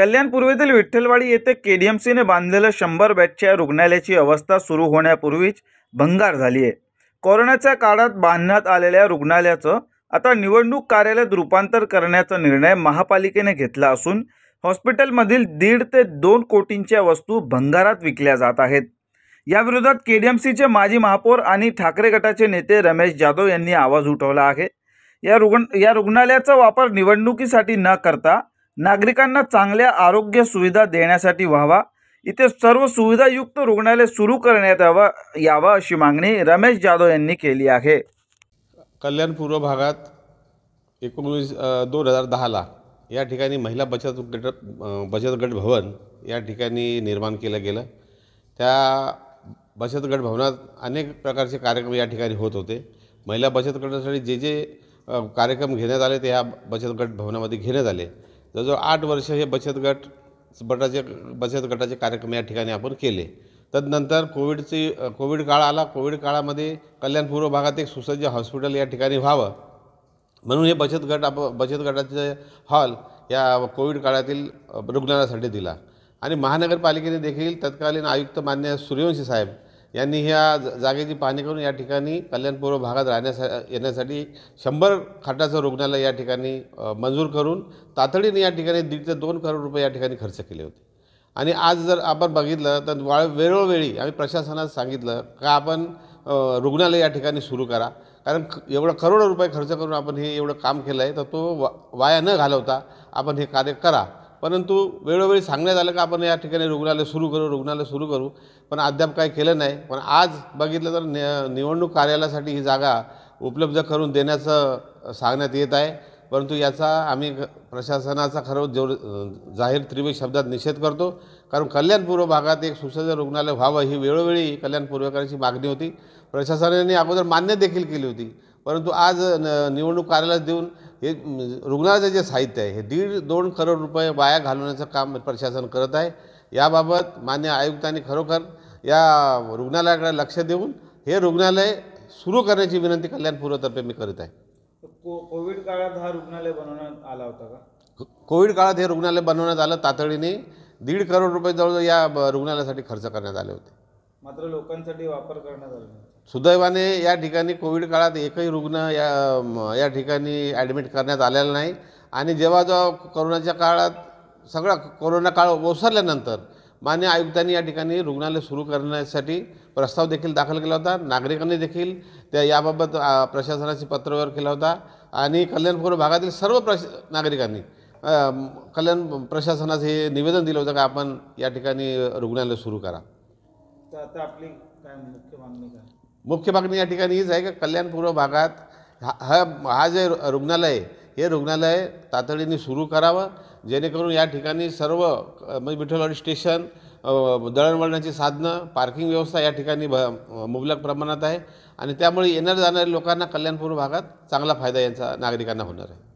कल्याण पूर्वेतील विठ्ठलवाडी येथे के सीने बांधलेलं शंभर बेडच्या रुग्णालयाची अवस्था सुरू होण्यापूर्वीच भंगार झाली आहे कोरोनाच्या काळात बांधण्यात आलेल्या रुग्णालयाचं आता निवडणूक कार्यालयात रूपांतर करण्याचा निर्णय महापालिकेने घेतला असून हॉस्पिटलमधील दीड ते दोन कोटींच्या वस्तू भंगारात विकल्या जात आहेत याविरोधात सीचे माजी महापौर आणि ठाकरे गटाचे नेते रमेश जाधव यांनी आवाज उठवला आहे या रुग्ण या रुग्णालयाचा वापर निवडणुकीसाठी न करता नागरिकांना चांगल्या आरोग्य सुविधा देण्यासाठी व्हावा इथे सर्व सुविधायुक्त रुग्णालय सुरू करण्यात यावा यावं अशी मागणी रमेश जाधव यांनी केली आहे कल्याण पूर्व भागात एकोणवीस दोन हजार दहाला या ठिकाणी महिला बचत गट बचत गट भवन या ठिकाणी निर्माण केलं गेलं त्या बचत गट भवनात अनेक प्रकारचे कार्यक्रम या ठिकाणी होत होते महिला बचत गटासाठी जे जे कार्यक्रम घेण्यात आले ते ह्या बचत गट भवनामध्ये घेण्यात आले जवळजवळ आठ वर्ष हे बचत गट बटाचे बचत गटाचे कार्यक्रम या ठिकाणी आपण केले तदनंतर कोविडची कोविड काळ आला कोविड काळामध्ये कल्याणपूर्व भागात एक सुसज्ज हॉस्पिटल या ठिकाणी व्हावं म्हणून हे बचत गट आप बचत गटाचे हॉल या कोविड काळातील रुग्णालयासाठी दिला आणि महानगरपालिकेने देखील तत्कालीन आयुक्त मान्य सूर्यवंशी साहेब यांनी ह्या जागेची पाहणी करून या ठिकाणी कल्याणपूर्व भागात राहण्यासा येण्यासाठी शंभर खाटाचं रुग्णालय या ठिकाणी मंजूर करून तातडीने या ठिकाणी दीड ते दोन करोड रुपये या ठिकाणी खर्च केले होते आणि आज जर आपण बघितलं तर वा वेळोवेळी आम्ही प्रशासनात सांगितलं का आपण रुग्णालय या ठिकाणी सुरू करा कारण एवढं करोडो रुपये खर्च करून आपण हे एवढं काम केलं आहे तर तो वा वाया न घालवता आपण हे कार्य करा परंतु वेळोवेळी सांगण्यात आलं का आपण या ठिकाणी रुग्णालय सुरू करू रुग्णालय सुरू करू पण अद्याप काही केलं नाही पण आज बघितलं तर नि निवडणूक कार्यालयासाठी ही जागा उपलब्ध करून देण्याचं सांगण्यात येत आहे परंतु याचा आम्ही प्रशासनाचा खरं जोर जाहीर त्रिवेद शब्दात निषेध करतो कारण कल्याणपूर्व भागात एक सुसज्ज रुग्णालय व्हावं ही वेळोवेळी कल्याणपूर्वकरांची मागणी होती प्रशासनाने अगोदर मान्य देखील केली होती परंतु आज न निवडणूक कार्यालयात देऊन हे रुग्णालयाचं जे साहित्य आहे हे दीड दोन करोड रुपये वाया घालवण्याचं काम प्रशासन करत आहे याबाबत मान्य आयुक्तांनी खरोखर या रुग्णालयाकडे लक्ष देऊन हे रुग्णालय सुरू करण्याची विनंती कल्याणपूर्वतर्फे मी करत आहे को कोविड काळात हा रुग्णालय बनवण्यात आला होता का कोविड काळात हे रुग्णालय बनवण्यात आलं तातडीने दीड करोड रुपये जवळजवळ या रुग्णालयासाठी खर्च करण्यात आले होते मात्र लोकांसाठी वापर करण्यात आला सुदैवाने या ठिकाणी कोविड काळात एकही रुग्ण या या ठिकाणी ॲडमिट करण्यात आलेला नाही आणि जेव्हा जेव्हा कोरोनाच्या काळात सगळा कोरोना काळ ओसरल्यानंतर मान्य आयुक्तांनी या ठिकाणी रुग्णालय सुरू करण्यासाठी प्रस्ताव देखील दाखल केला होता नागरिकांनी देखील त्या याबाबत प्रशासनाशी पत्रव्यवहार केला होता आणि कल्याणपूर भागातील सर्व प्रश नागरिकांनी कल्याण प्रशासनाचं हे निवेदन दिलं होतं का आपण या ठिकाणी रुग्णालय सुरू करा आपली काय मुख्य मागणी काय मुख्य मागणी या ठिकाणी हीच आहे का कल्याणपूर्व भागात हा हा जे रुग्णालय आहे हे रुग्णालय तातडीने सुरू करावं जेणेकरून या ठिकाणी सर्व म्हणजे विठ्ठलवाडी स्टेशन दळणवळणाची साधनं पार्किंग व्यवस्था या ठिकाणी भ मुबलक प्रमाणात आहे आणि त्यामुळे येणार जाणाऱ्या लोकांना कल्याणपूर्व भागात चांगला फायदा यांचा नागरिकांना होणार आहे